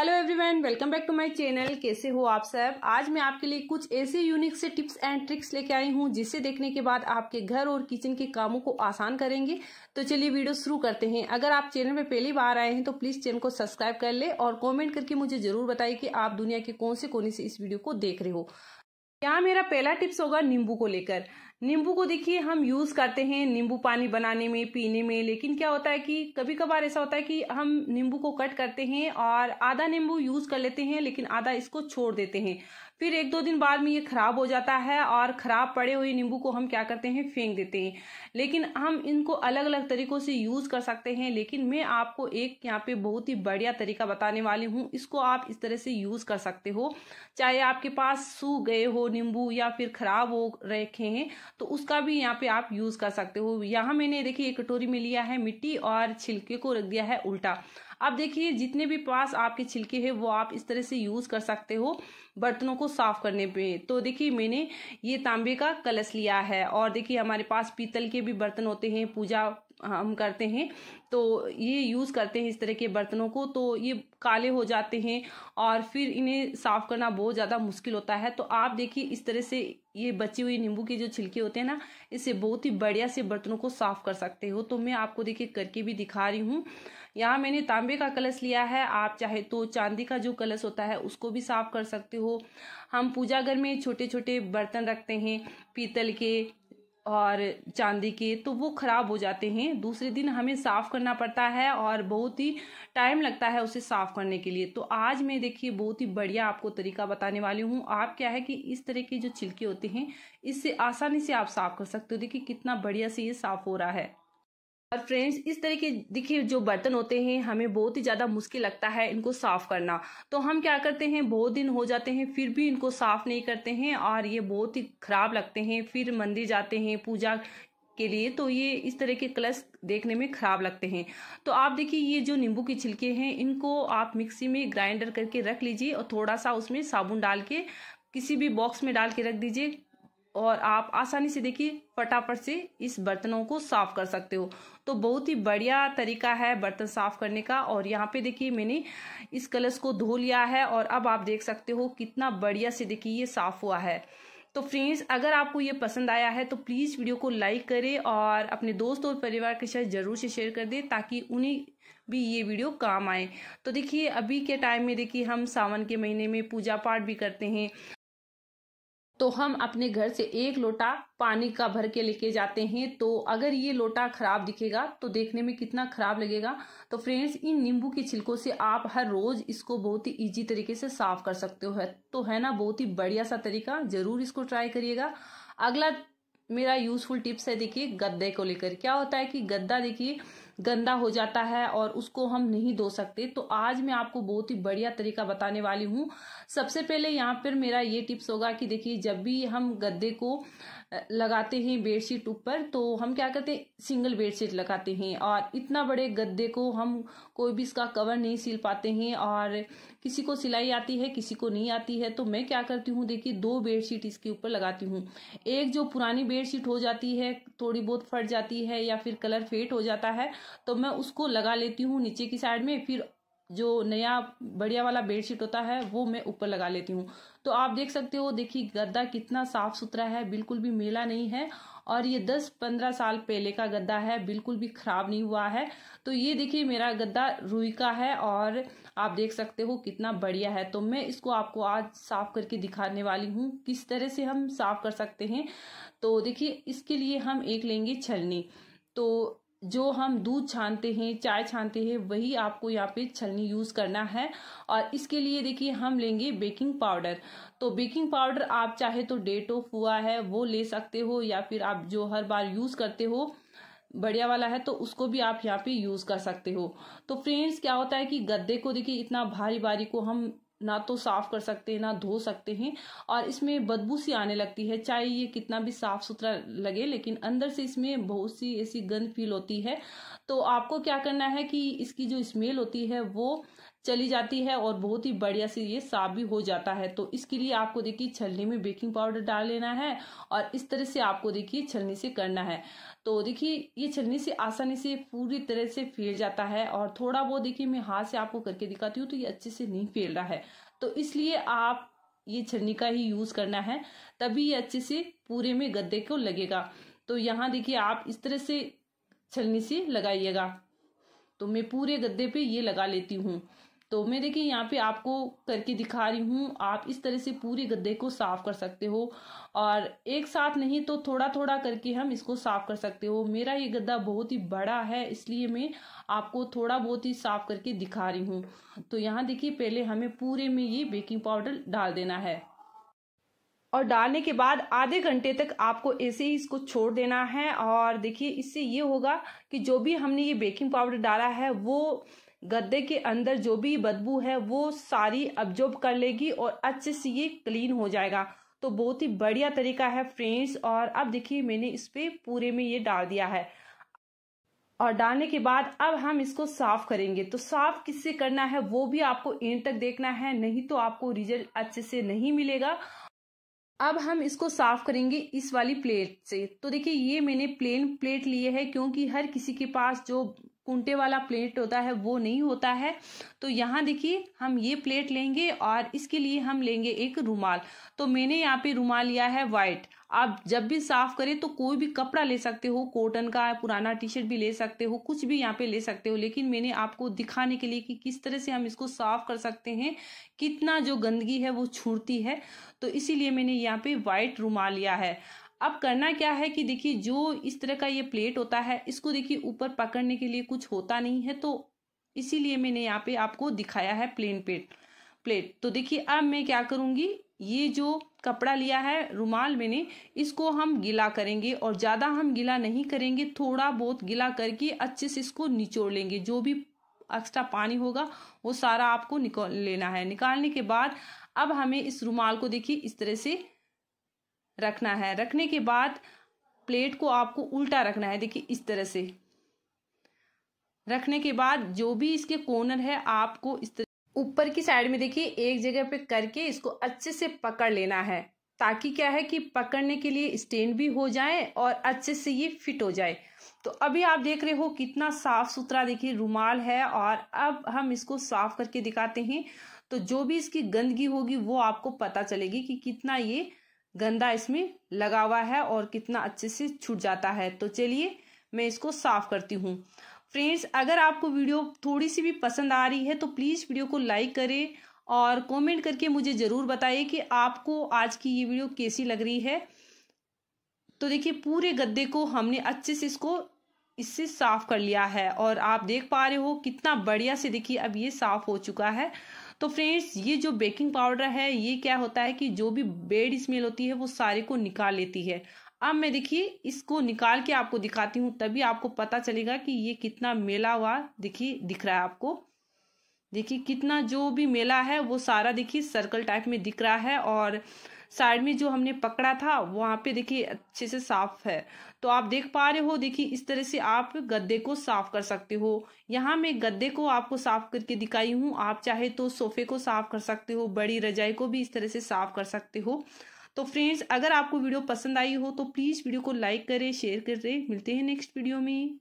hello everyone welcome back to my channel कैसे हो आप सब आज मैं आपके लिए कुछ ऐसे यूनिक से टिप्स एंड ट्रिक्स लेके आई हूँ जिसे देखने के बाद आपके घर और किचन के कामों को आसान करेंगे तो चलिए वीडियो शुरू करते हैं अगर आप चैनल पे पहली बार आए हैं तो प्लीज चैनल को सब्सक्राइब कर ले और कॉमेंट करके मुझे जरूर बताए कि आप दुनिया के कौन से कोने से इस वीडियो को देख रहे हो यहाँ मेरा पहला टिप्स होगा नींबू को लेकर नींबू को देखिए हम यूज करते हैं नींबू पानी बनाने में पीने में लेकिन क्या होता है कि कभी कभार ऐसा होता है कि हम नींबू को कट करते हैं और आधा नींबू यूज कर लेते हैं लेकिन आधा इसको छोड़ देते हैं फिर एक दो दिन बाद में ये खराब हो जाता है और खराब पड़े हुए नींबू को हम क्या करते हैं फेंक देते हैं लेकिन हम इनको अलग अलग तरीकों से यूज कर सकते हैं लेकिन मैं आपको एक यहाँ पे बहुत ही बढ़िया तरीका बताने वाली हूँ इसको आप इस तरह से यूज कर सकते हो चाहे आपके पास सूख गए हो नींबू या फिर खराब हो रखे हैं तो उसका भी यहाँ पे आप यूज कर सकते हो यहाँ मैंने देखिए एक कटोरी में लिया है मिट्टी और छिलके को रख दिया है उल्टा अब देखिए जितने भी पास आपके छिलके हैं वो आप इस तरह से यूज कर सकते हो बर्तनों को साफ करने पे तो देखिए मैंने ये तांबे का कलश लिया है और देखिए हमारे पास पीतल के भी बर्तन होते हैं पूजा हम करते हैं तो ये यूज़ करते हैं इस तरह के बर्तनों को तो ये काले हो जाते हैं और फिर इन्हें साफ़ करना बहुत ज़्यादा मुश्किल होता है तो आप देखिए इस तरह से ये बची हुई नींबू के जो छिलके होते हैं ना इससे बहुत ही बढ़िया से बर्तनों को साफ़ कर सकते हो तो मैं आपको देखिए करके भी दिखा रही हूँ यहाँ मैंने तांबे का कलश लिया है आप चाहे तो चांदी का जो कलश होता है उसको भी साफ़ कर सकते हो हम पूजा घर में छोटे छोटे बर्तन रखते हैं पीतल के और चांदी के तो वो ख़राब हो जाते हैं दूसरे दिन हमें साफ़ करना पड़ता है और बहुत ही टाइम लगता है उसे साफ़ करने के लिए तो आज मैं देखिए बहुत ही बढ़िया आपको तरीका बताने वाली हूँ आप क्या है कि इस तरह के जो छिलके होते हैं इससे आसानी से आप साफ़ कर सकते हो देखिए कितना बढ़िया से ये साफ़ हो रहा है और फ्रेंड्स इस तरह के देखिए जो बर्तन होते हैं हमें बहुत ही ज़्यादा मुश्किल लगता है इनको साफ़ करना तो हम क्या करते हैं बहुत दिन हो जाते हैं फिर भी इनको साफ़ नहीं करते हैं और ये बहुत ही ख़राब लगते हैं फिर मंदिर जाते हैं पूजा के लिए तो ये इस तरह के कलश देखने में ख़राब लगते हैं तो आप देखिए ये जो नींबू के छिलके हैं इनको आप मिक्सी में ग्राइंडर करके रख लीजिए और थोड़ा सा उसमें साबुन डाल के किसी भी बॉक्स में डाल के रख दीजिए और आप आसानी से देखिए फटाफट से इस बर्तनों को साफ कर सकते हो तो बहुत ही बढ़िया तरीका है बर्तन साफ करने का और यहाँ पे देखिए मैंने इस कलर्स को धो लिया है और अब आप देख सकते हो कितना बढ़िया से देखिए ये साफ हुआ है तो फ्रेंड्स अगर आपको ये पसंद आया है तो प्लीज़ वीडियो को लाइक करें और अपने दोस्त और परिवार के साथ ज़रूर से शेयर कर दें ताकि उन्हें भी ये वीडियो काम आए तो देखिए अभी के टाइम में देखिए हम सावन के महीने में पूजा पाठ भी करते हैं तो हम अपने घर से एक लोटा पानी का भर के लेके जाते हैं तो अगर ये लोटा खराब दिखेगा तो देखने में कितना खराब लगेगा तो फ्रेंड्स इन नींबू के छिलकों से आप हर रोज इसको बहुत ही इजी तरीके से साफ कर सकते हो तो है ना बहुत ही बढ़िया सा तरीका जरूर इसको ट्राई करिएगा अगला मेरा यूजफुल टिप्स है देखिए गद्दे को लेकर क्या होता है कि गद्दा देखिए गंदा हो जाता है और उसको हम नहीं धो सकते तो आज मैं आपको बहुत ही बढ़िया तरीका बताने वाली हूँ सबसे पहले यहाँ पर मेरा ये टिप्स होगा कि देखिए जब भी हम गद्दे को लगाते हैं बेडशीट ऊपर तो हम क्या करते हैं सिंगल बेडशीट लगाते हैं और इतना बड़े गद्दे को हम कोई भी इसका कवर नहीं सिल पाते हैं और किसी को सिलाई आती है किसी को नहीं आती है तो मैं क्या करती हूँ देखिए दो बेडशीट इसके ऊपर लगाती हूँ एक जो पुरानी बेडशीट हो जाती है थोड़ी बहुत फट जाती है या फिर कलर फेट हो जाता है तो मैं उसको लगा लेती हूँ नीचे की साइड में फिर जो नया बढ़िया वाला बेडशीट होता है वो मैं ऊपर लगा लेती हूँ तो आप देख सकते हो देखिए गद्दा कितना साफ सुथरा है बिल्कुल भी मेला नहीं है और ये 10-15 साल पहले का गद्दा है बिल्कुल भी खराब नहीं हुआ है तो ये देखिए मेरा गद्दा रुई का है और आप देख सकते हो कितना बढ़िया है तो मैं इसको आपको आज साफ करके दिखाने वाली हूँ किस तरह से हम साफ कर सकते हैं तो देखिए इसके लिए हम एक लेंगे छलनी तो जो हम दूध छानते हैं चाय छानते हैं वही आपको यहाँ पे छलनी यूज़ करना है और इसके लिए देखिए हम लेंगे बेकिंग पाउडर तो बेकिंग पाउडर आप चाहे तो डेट ऑफ हुआ है वो ले सकते हो या फिर आप जो हर बार यूज़ करते हो बढ़िया वाला है तो उसको भी आप यहाँ पे यूज़ कर सकते हो तो फ्रेंड्स क्या होता है कि गद्दे को देखिए इतना भारी भारी को हम ना तो साफ कर सकते हैं ना धो सकते हैं और इसमें बदबू सी आने लगती है चाहे ये कितना भी साफ सुथरा लगे लेकिन अंदर से इसमें बहुत सी ऐसी गंद फील होती है तो आपको क्या करना है कि इसकी जो स्मेल होती है वो चली जाती है और बहुत ही बढ़िया से ये साफ भी हो जाता है तो इसके लिए आपको देखिए छलनी में बेकिंग पाउडर डाल लेना है और इस तरह से आपको देखिए छलनी से करना है तो देखिए ये छलनी से आसानी से पूरी तरह से फैल जाता है और थोड़ा बहुत देखिए मैं हाथ से आपको करके दिखाती हूँ तो ये अच्छे से नहीं फैल रहा है तो इसलिए आप ये छलनी का ही यूज करना है तभी ये अच्छे से पूरे में गद्दे को लगेगा तो यहाँ देखिए आप इस तरह से छलनी से लगाइएगा तो मैं पूरे गद्दे पे ये लगा लेती हूँ तो मैं देखिए यहाँ पे आपको करके दिखा रही हूँ आप इस तरह से पूरे गद्दे को साफ कर सकते हो और एक साथ नहीं तो थोड़ा थोड़ा करके हम इसको साफ कर सकते हो मेरा ये गद्दा बहुत ही बड़ा है इसलिए मैं आपको थोड़ा बहुत ही साफ करके दिखा रही हूँ तो यहाँ देखिए पहले हमें पूरे में ये बेकिंग पाउडर डाल देना है और डालने के बाद आधे घंटे तक आपको ऐसे ही इसको छोड़ देना है और देखिए इससे ये होगा कि जो भी हमने ये बेकिंग पाउडर डाला है वो गद्दे के अंदर जो भी बदबू है वो सारी अब्जॉर्ब कर लेगी और अच्छे से ये क्लीन हो जाएगा तो बहुत ही बढ़िया तरीका है फ्रेंड्स और अब देखिए मैंने इस पर पूरे में ये डाल दिया है और डालने के बाद अब हम इसको साफ करेंगे तो साफ किससे करना है वो भी आपको एंड तक देखना है नहीं तो आपको रिजल्ट अच्छे से नहीं मिलेगा अब हम इसको साफ करेंगे इस वाली प्लेट से तो देखिए ये मैंने प्लेन प्लेट लिए है क्योंकि हर किसी के पास जो कुंटे वाला प्लेट होता है वो नहीं होता है तो यहाँ देखिए हम ये प्लेट लेंगे और इसके लिए हम लेंगे एक रुमाल तो मैंने यहाँ पे रुमाल लिया है वाइट आप जब भी साफ करें तो कोई भी कपड़ा ले सकते हो कॉटन का पुराना टी शर्ट भी ले सकते हो कुछ भी यहाँ पे ले सकते हो लेकिन मैंने आपको दिखाने के लिए कि किस तरह से हम इसको साफ कर सकते हैं कितना जो गंदगी है वो छूटती है तो इसीलिए मैंने यहाँ पे वाइट रुमाल लिया है अब करना क्या है कि देखिए जो इस तरह का ये प्लेट होता है इसको देखिए ऊपर पकड़ने के लिए कुछ होता नहीं है तो इसीलिए मैंने यहाँ पे आपको दिखाया है प्लेन प्लेट प्लेट तो देखिए अब मैं क्या करूँगी ये जो कपड़ा लिया है रुमाल मैंने इसको हम गीला करेंगे और ज़्यादा हम गीला नहीं करेंगे थोड़ा बहुत गीला करके अच्छे से इसको निचोड़ लेंगे जो भी एक्स्ट्रा पानी होगा वो सारा आपको निकाल लेना है निकालने के बाद अब हमें इस रुमाल को देखिए इस तरह से रखना है रखने के बाद प्लेट को आपको उल्टा रखना है देखिए इस तरह से रखने के बाद जो भी इसके कॉर्नर है आपको इस तरह ऊपर की साइड में देखिए एक जगह पे करके इसको अच्छे से पकड़ लेना है ताकि क्या है कि पकड़ने के लिए स्टैंड भी हो जाए और अच्छे से ये फिट हो जाए तो अभी आप देख रहे हो कितना साफ सुथरा देखिए रुमाल है और अब हम इसको साफ करके दिखाते हैं तो जो भी इसकी गंदगी होगी वो आपको पता चलेगी कि कितना ये गंदा इसमें लगा हुआ है और कितना अच्छे से छूट जाता है तो चलिए मैं इसको साफ करती हूँ फ्रेंड्स अगर आपको वीडियो थोड़ी सी भी पसंद आ रही है तो प्लीज़ वीडियो को लाइक करें और कमेंट करके मुझे ज़रूर बताइए कि आपको आज की ये वीडियो कैसी लग रही है तो देखिए पूरे गद्दे को हमने अच्छे से इसको इससे साफ कर लिया है और आप देख पा रहे हो कितना बढ़िया से देखिए अब ये साफ हो चुका है तो फ्रेंड्स ये जो बेकिंग पाउडर है ये क्या होता है कि जो भी बेड स्मेल होती है वो सारे को निकाल लेती है अब मैं देखिए इसको निकाल के आपको दिखाती हूँ तभी आपको पता चलेगा कि ये कितना मेला हुआ देखिए दिख रहा है आपको देखिए कितना जो भी मेला है वो सारा देखिए सर्कल टाइप में दिख रहा है और साइड में जो हमने पकड़ा था वहाँ पे देखिए अच्छे से साफ है तो आप देख पा रहे हो देखिए इस तरह से आप गद्दे को साफ कर सकते हो यहाँ मैं गद्दे को आपको साफ करके दिखाई हूँ आप चाहे तो सोफे को साफ कर सकते हो बड़ी रजाई को भी इस तरह से साफ कर सकते हो तो फ्रेंड्स अगर आपको वीडियो पसंद आई हो तो प्लीज़ वीडियो को लाइक करें शेयर करें मिलते हैं नेक्स्ट वीडियो में